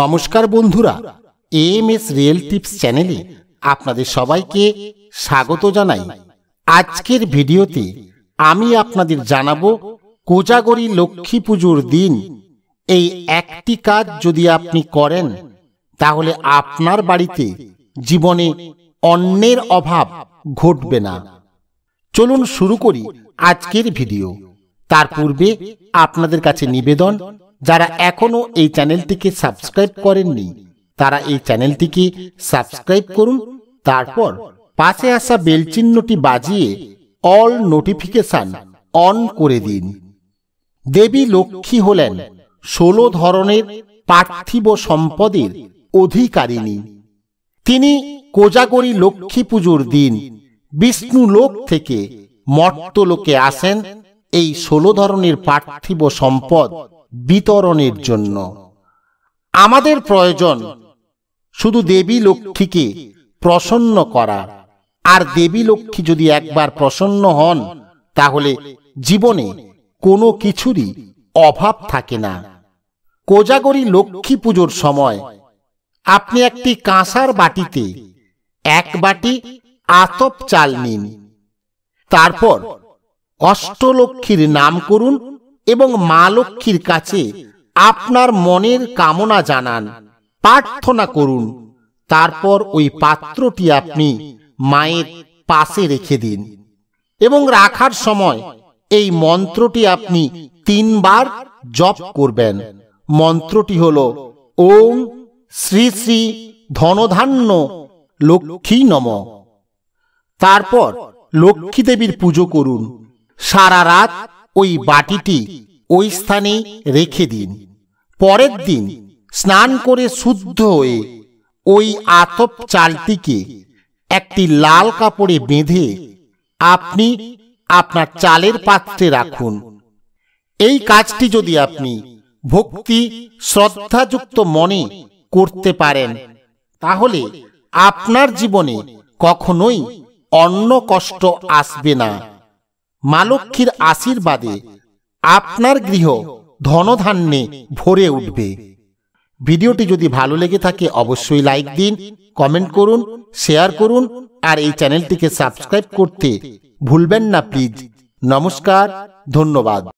নমস্কার বন্ধুরা M S real tips চ্যানেলে আপনাদের সবাইকে স্বাগত জানাই আজকের ভিডিওতে আমি আপনাদের জানাবো কোজাগরি লক্ষ্মী পুজোর দিন এই একটি কাজ যদি আপনি করেন তাহলে আপনার বাড়িতে জীবনে অন্যের অভাব ঘটবে না চলুন শুরু করি আজকের ভিডিও তার পূর্বে আপনাদের কাছে নিবেদন যারা এখনও এই চ্যানেলটিকে সাবস্ক্রাইব করেননি তারা এই চ্যানেলটিকে সাবস্ক্রাইব করুন তারপর পাশে আসা বেল চিহ্নটি বাজিয়ে অল নোটিফিকেশান অন করে দিন দেবী লক্ষ্মী হলেন ষোলো ধরনের পার্থিব সম্পদের অধিকারিণী তিনি কোজাগরি লক্ষ্মী পুজোর দিন বিষ্ণু লোক থেকে মর্তলোকে আসেন এই ষোলো ধরনের পার্থিব সম্পদ বিতরণের জন্য আমাদের প্রয়োজন শুধু দেবী লক্ষ্মীকে প্রসন্ন করা আর দেবী লক্ষ্মী যদি একবার প্রসন্ন হন তাহলে জীবনে কোনো কিছুরই অভাব থাকে না কোজাগরী লক্ষ্মী পুজোর সময় আপনি একটি কাঁসার বাটিতে এক বাটি আতপ চাল নিন তারপর অষ্টলক্ষ্মীর নাম করুন এবং মা লক্ষ্মীর কাছে আপনার মনের কামনা জানান প্রার্থনা করুন তারপর ওই পাত্রটি আপনি মায়ের পাশে রেখে দিন এবং রাখার সময় এই মন্ত্রটি আপনি তিনবার জপ করবেন মন্ত্রটি হল ওম শ্রী শ্রী ধনধান্য লক্ষ্মী নম তারপর লক্ষ্মী দেবীর পুজো করুন সারা রাত ওই বাটিটি ওই স্থানে রেখে দিন পরের দিন স্নান করে শুদ্ধ হয়ে ওই আতপ চালটিকে একটি লাল কাপড়ে বেঁধে আপনি আপনার চালের পাত্রে রাখুন এই কাজটি যদি আপনি ভক্তি শ্রদ্ধাযুক্ত মনে করতে পারেন তাহলে আপনার জীবনে কখনোই অন্য কষ্ট আসবে না মা লক্ষ্মীর আশীর্বাদে আপনার গৃহ ধনধান্যে ভরে উঠবে ভিডিওটি যদি ভালো লেগে থাকে অবশ্যই লাইক দিন কমেন্ট করুন শেয়ার করুন আর এই চ্যানেলটিকে সাবস্ক্রাইব করতে ভুলবেন না প্লিজ নমস্কার ধন্যবাদ